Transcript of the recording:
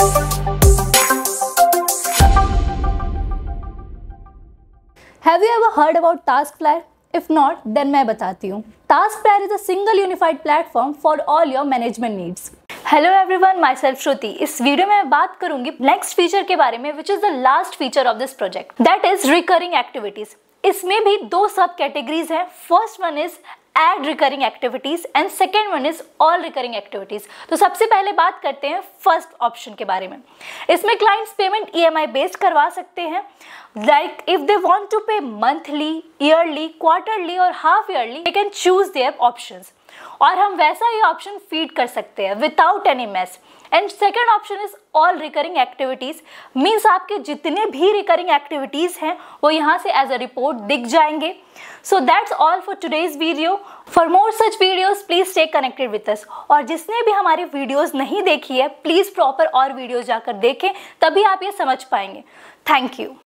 Have you ever heard about task If not, then मैं बताती हूँ task is a single unified platform for all your management needs. Needs hello everyone my self Shruti इस video में मैं बात करूंगी next feature के बारे में which is the last feature of this project that is recurring activities इसमें भी दो सब कैटेगरीज हैं first one is add recurring activities and second one is all recurring activities तो सबसे पहले बात करते हैं फर्स्ट ऑप्शन के बारे में इसमें clients payment E M I based करवा सकते हैं like if they want to pay monthly yearly quarterly और half yearly they can choose their option और हम वैसा ही ऑप्शन फीड कर सकते हैं without any mess and second option is all recurring activities means आपके जितने भी रिकरिंग एक्टिविटीज़ हैं वो यहाँ से एज अ रिपोर्ट दिख जाएंगे so that's all for today's video for more such videos please stay connected with us और जिसने भी हमारी वीडियोज़ नहीं देखी है प्लीज़ प्रॉपर और वीडियो जाकर देखें तभी आप ये समझ पाएंगे थैंक यू